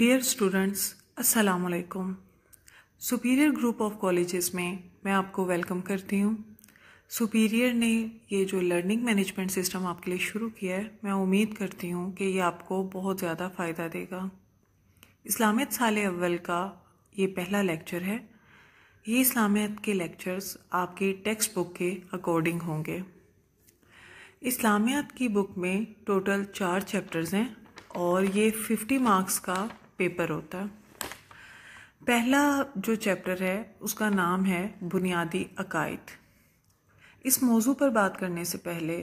dear students अस्सलाम वालेकुम superior group of colleges में मैं आपको वेलकम करती हूँ सुपीरियर ने ये जो लर्निंग मैनेजमेंट सिस्टम आपके लिए शुरू किया है मैं उम्मीद करती हूँ कि ये आपको बहुत ज़्यादा फ़ायदा देगा इस्लामियत साल अव्वल का ये पहला लेक्चर है ये इस्लामियत के लेक्चर्स आपके टेक्स्ट बुक के अकॉर्डिंग होंगे इस्लामियात की बुक में टोटल चार चैप्टर्स हैं और ये फिफ्टी मार्क्स का पेपर होता पहला जो चैप्टर है उसका नाम है बुनियादी अकायद इस मौजू पर बात करने से पहले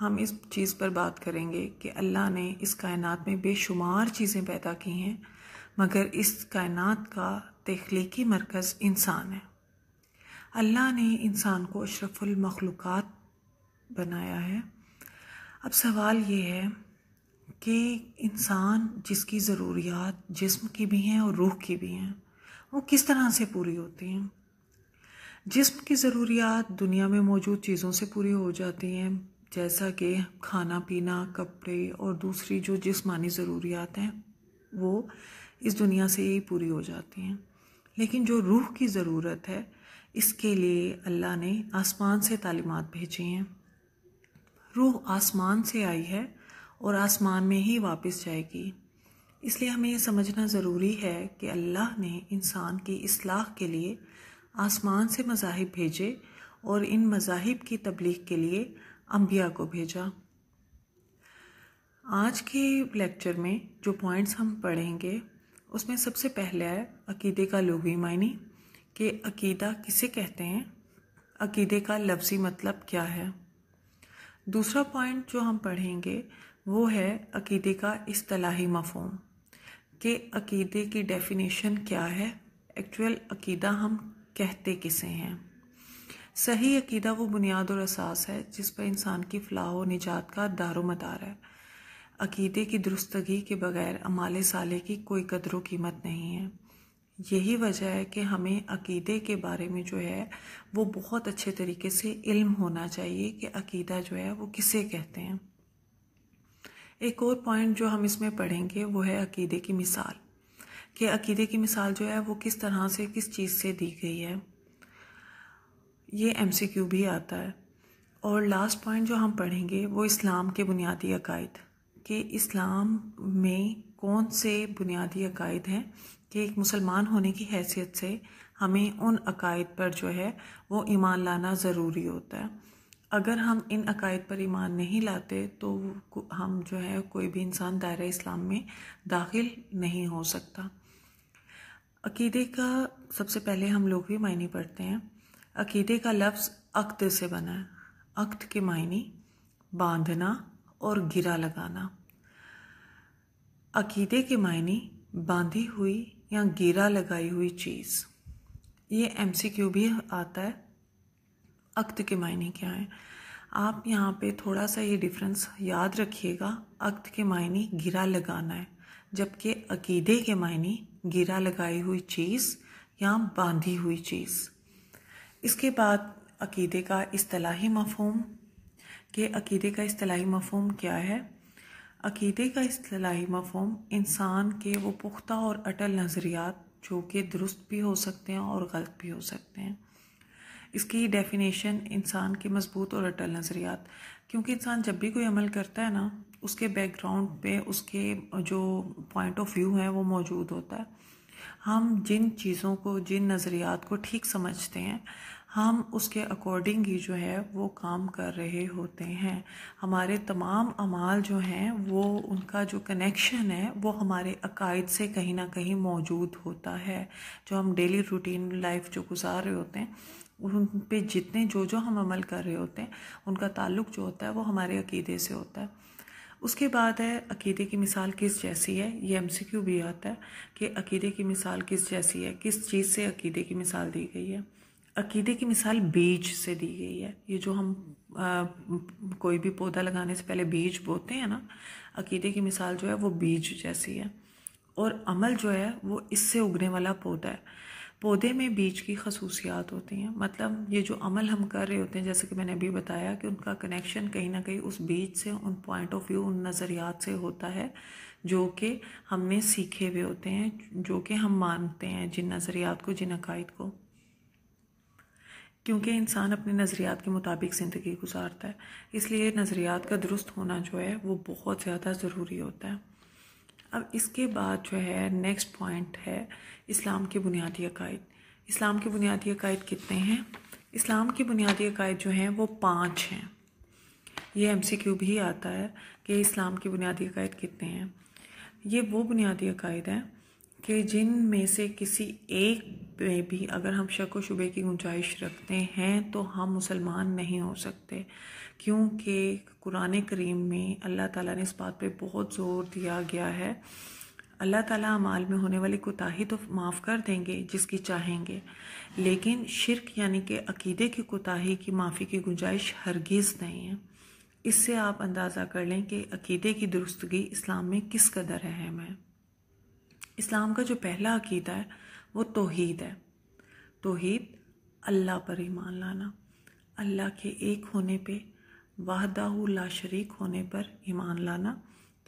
हम इस चीज़ पर बात करेंगे कि अल्लाह ने इस कायनात में बेशुमार चीज़ें पैदा की हैं मगर इस कायनात का तख्लीकी मरकज़ इंसान है अल्लाह ने इंसान को अशरफुल बनाया है अब सवाल ये है कि इंसान जिसकी ज़रूरियात जिस्म की भी हैं और रूह की भी हैं वो किस तरह से पूरी होती हैं जिस्म की ज़रूरियात दुनिया में मौजूद चीज़ों से पूरी हो जाती हैं जैसा कि खाना पीना कपड़े और दूसरी जो जिस्मानी ज़रूरियात हैं वो इस दुनिया से ही पूरी हो जाती हैं लेकिन जो रूह की ज़रूरत है इसके लिए अल्लाह ने आसमान से तालीमत भेजी हैं रूह आसमान से आई है और आसमान में ही वापस जाएगी इसलिए हमें यह समझना ज़रूरी है कि अल्लाह ने इंसान की असलाह के लिए आसमान से मजाहिब भेजे और इन मजाहिब की तबलीग के लिए अम्बिया को भेजा आज के लेक्चर में जो पॉइंट्स हम पढ़ेंगे उसमें सबसे पहले है अकीदे का लोगी मायनी कि अकीदा किसे कहते हैं अकीदे का लफ्ज़ी मतलब क्या है दूसरा पॉइंट जो हम पढ़ेंगे वो है अकीदे का असलाही मफहम के अकीदे की डेफिनेशन क्या है एक्चुअल अकीदा हम कहते किसे हैं सही अकीदा वो बुनियाद और असास है जिस पर इंसान की फलाह व निजात का दार मदार है अकीदे की दुरुस्तगी के बगैर अमाल साले की कोई कदर कीमत नहीं है यही वजह है कि हमें अकीदे के बारे में जो है वो बहुत अच्छे तरीके से इल्म होना चाहिए कि अकीदा जो है वो किसे कहते हैं एक और पॉइंट जो हम इसमें पढ़ेंगे वो है अकीदे की मिसाल कि अकीदे की मिसाल जो है वो किस तरह से किस चीज़ से दी गई है ये एम सी क्यू भी आता है और लास्ट पॉइंट जो हम पढ़ेंगे वो इस्लाम के बुनियादी अकायद कि इस्लाम में कौन से बुनियादी अकायद हैं कि एक मुसलमान होने की हैसियत से हमें उन अकायद पर जो है वो ईमान लाना ज़रूरी होता है अगर हम इन अकायद पर ईमान नहीं लाते तो हम जो है कोई भी इंसान दायरा इस्लाम में दाखिल नहीं हो सकता अकीदे का सबसे पहले हम लोग भी मायने पढ़ते हैं अकीदे का लफ्ज़ अक्त से बना है अक्त के मायने बांधना और गिरा लगाना अकीदे के मायने बांधी हुई या गिरा लगाई हुई चीज़ ये एम सी क्यू भी आता है अक्त के मायने क्या हैं आप यहाँ पे थोड़ा सा ये डिफरेंस याद रखिएगा अक्त के मायने गिरा लगाना है जबकि अकीदे के मायने गिरा लगाई हुई चीज़ या बांधी हुई चीज़ इसके बाद अकीदे का असलाही मफहम के अकीदे का असलाही मफहम क्या है अकीदे का असलाही मफहम इंसान के वो पुख्ता और अटल नज़रियात जो कि दुरुस्त भी हो सकते हैं और गलत भी हो सकते हैं इसकी डेफिनेशन इंसान के मजबूत और अटल नज़रियात क्योंकि इंसान जब भी कोई अमल करता है ना उसके बैकग्राउंड पे उसके जो पॉइंट ऑफ व्यू है वो मौजूद होता है हम जिन चीज़ों को जिन नज़रियात को ठीक समझते हैं हम उसके अकॉर्डिंग ही जो है वो काम कर रहे होते हैं हमारे तमाम अमाल जो हैं वो उनका जो कनेक्शन है वो हमारे अकायद से कहीं ना कहीं मौजूद होता है जो हम डेली रूटीन लाइफ जो गुजार रहे होते हैं उन पे जितने जो जो हम अमल कर रहे होते हैं उनका ताल्लुक जो होता है वो हमारे अकीदे से होता है उसके बाद है अकीदे की मिसाल किस जैसी है ये एम सी क्यू भी आता है कि अकीदे की मिसाल किस जैसी है किस चीज़ से अकीदे की मिसाल दी गई है अकीदे की मिसाल बीज से दी गई है ये जो हम आ, कोई भी पौधा लगाने से पहले बीज बोते हैं ना अकीदे की मिसाल जो है वो बीज जैसी है और अमल जो है वो इससे उगने वाला पौधा है पौधे में बीज की खसूसियात होती हैं मतलब ये जो अमल हम कर रहे होते हैं जैसे कि मैंने अभी बताया कि उनका कनेक्शन कहीं ना कहीं उस बीज से उन पॉइंट ऑफ व्यू उन नज़रियात से होता है जो कि हमने सीखे हुए होते हैं जो कि हम मानते हैं जिन नज़रियात को जिन अकायद को क्योंकि इंसान अपने नज़रियात के मुताबिक ज़िंदगी गुजारता है इसलिए नज़रियात का दुरुस्त होना जो है वो बहुत ज़्यादा ज़रूरी होता है अब इसके बाद जो है नेक्स्ट पॉइंट है इस्लाम के बुनियादी अकायद इस्लाम के बुनियादी अकायद कितने हैं इस्लाम के बुनियादी अकायद जो हैं वो पाँच हैं ये एम सी क्यू भी आता है कि इस्लाम के बुनियादी अकायद कितने हैं ये वो बुनियादी अकायद हैं कि जिन में से किसी एक में भी अगर हम शक व शुबे की गुंजाइश रखते हैं तो हम मुसलमान नहीं हो सकते क्योंकि कुरान करीम में अल्लाह ताला ने इस बात पे बहुत ज़ोर दिया गया है अल्लाह ताला अमाल में होने वाली कोताही तो माफ़ कर देंगे जिसकी चाहेंगे लेकिन शिरक यानी कि अकीदे की कोताही की माफ़ी की गुंजाइश हरगिज़ नहीं है इससे आप अंदाज़ा कर लें कि अकीदे की दुरुस्तगी इस्लाम में किस कदर अहम है इस्लाम का जो पहला अकीदा है वो तोहीद है तोहीद अल्लाह पर ईमान लाना अल्लाह के एक होने पे वाहदाहू ला शरीक होने पर ईमान लाना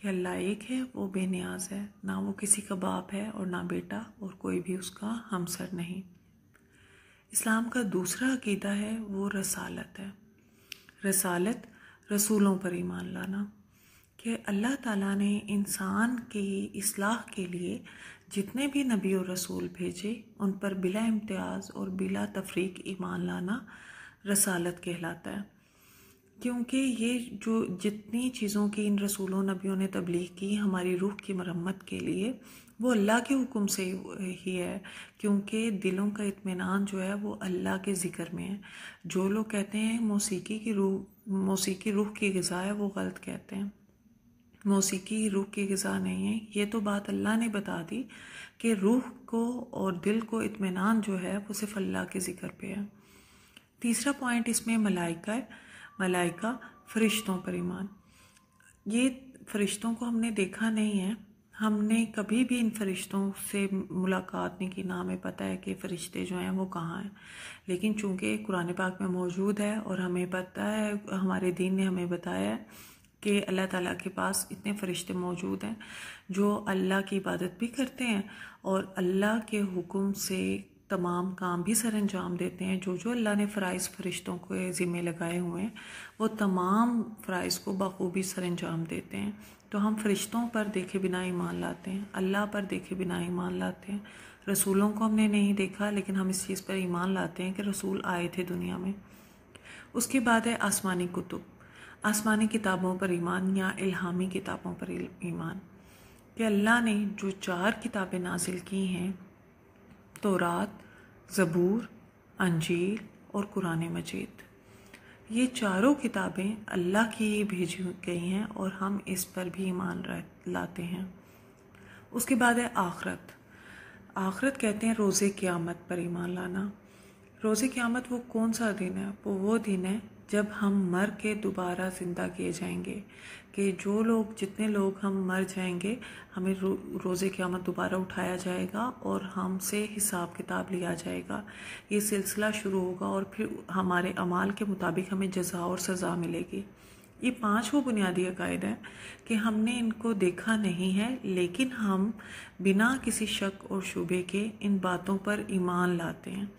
कि अल्लाह एक है वो बेनियाज है ना वो किसी का बाप है और ना बेटा और कोई भी उसका हमसर नहीं इस्लाम का दूसरा अकीदा है वो रसालत है रसालत रसूलों पर ईमान लाना कि अल्लाह ताला ने इंसान की इसलाह के लिए जितने भी नबी और रसूल भेजे उन पर बिला इम्तियाज़ और बिला तफरीक ईमान लाना रसालत कहलाता है क्योंकि ये जो जितनी चीज़ों की इन रसूलों नबियों ने तबलीग की हमारी रूह की मरम्मत के लिए वो अल्लाह के हुक्म से ही है क्योंकि दिलों का इत्मीनान जो है वो अल्लाह के ज़िक्र में है जो लोग कहते हैं मौसीकी की रूह मौसीकी रूह की गज़ा है वो गलत कहते हैं मौसीकी रूह की गज़ा नहीं है ये तो बात अल्लाह ने बता दी कि रूह को और दिल को इतमान जो है वो सिर्फ अल्लाह के ज़िक्र पे है तीसरा पॉइंट इसमें मलाइका है मलाइका फरिश्तों पर ईमान ये फरिश्तों को हमने देखा नहीं है हमने कभी भी इन फरिश्तों से मुलाकात नहीं की ना हमें पता है कि फ़रिश्ते जो हैं वो कहाँ हैं लेकिन चूँकि कुरान पाक में मौजूद है और हमें पता है हमारे दीन ने हमें बताया है कि अल्लाह ताला के पास इतने फ़रिश्ते मौजूद हैं जो अल्लाह की इबादत भी करते हैं और अल्लाह के हुक्म से तमाम काम भी सर अंजाम देते हैं जो जो अल्लाह ने फ़राइज़ फ़रिश्तों को ज़िम्मे लगाए हुए हैं वो तमाम फ़राइज़ को बखूबी सर अंजाम देते हैं तो हम फ़रिश्तों पर देखे बिना ईमान लाते हैं अल्लाह पर देखे बिना ईमान लाते हैं रसूलों को हमने नहीं देखा लेकिन हम इस चीज़ पर ईमान लाते हैं कि रसूल आए थे दुनिया में उसके बाद है आसमानी कुतुब आसमानी किताबों पर ईमान या इल्हामी किताबों पर ईमान कि अल्लाह ने जो चार किताबें नाजिल की हैं तो रात ज़बूर अंजील और कुरान मजीद ये चारों किताबें अल्लाह की ही भेजी गई हैं और हम इस पर भी ईमान लाते हैं उसके बाद है आखरत आखरत कहते हैं रोज़े क़्यामत पर ईमान लाना रोज़े क़्यामत वो कौन सा दिन है वो वो दिन है जब हम मर के दोबारा ज़िंदा किए जाएंगे कि जो लोग जितने लोग हम मर जाएंगे हमें रो, रोज़े क़्यामत दोबारा उठाया जाएगा और हमसे हिसाब किताब लिया जाएगा ये सिलसिला शुरू होगा और फिर हमारे अमाल के मुताबिक हमें जजा और सज़ा मिलेगी ये पांच वो बुनियादी अकायद हैं कि हमने इनको देखा नहीं है लेकिन हम बिना किसी शक और शुबे के इन बातों पर ईमान लाते हैं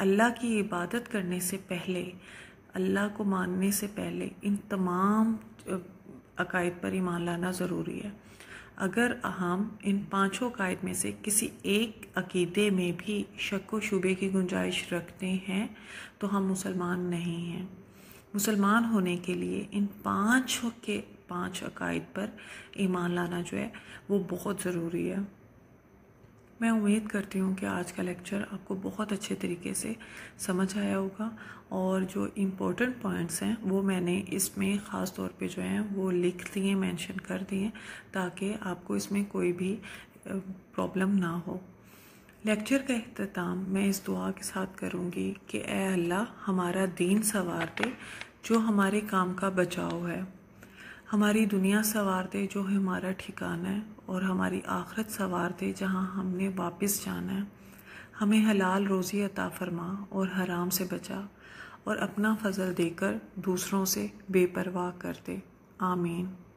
अल्लाह की इबादत करने से पहले अल्लाह को मानने से पहले इन तमाम अकायद पर ईमान लाना ज़रूरी है अगर हम इन पांचों अकायद में से किसी एक अकीदे में भी शक व शुबे की गुंजाइश रखते हैं तो हम मुसलमान नहीं हैं मुसलमान होने के लिए इन पाँचों के पांच अकायद पर ईमान लाना जो है वो बहुत ज़रूरी है मैं उम्मीद करती हूँ कि आज का लेक्चर आपको बहुत अच्छे तरीके से समझ आया होगा और जो इम्पोर्टेंट पॉइंट्स हैं वो मैंने इसमें ख़ास तौर पे जो हैं वो लिख दिए मेंशन कर दिए ताकि आपको इसमें कोई भी प्रॉब्लम ना हो लेक्चर का अख्ताम मैं इस दुआ के साथ करूँगी कि ए अल्लाह हमारा दीन सवार दे जो हमारे काम का बचाव है हमारी दुनिया संवार दे जो हमारा ठिकाना है और हमारी आखरत संवार दे जहाँ हमने वापस जाना है हमें हलाल रोज़ी अता फरमा और हराम से बचा और अपना फजल देकर दूसरों से बेपरवाह कर दे आमीन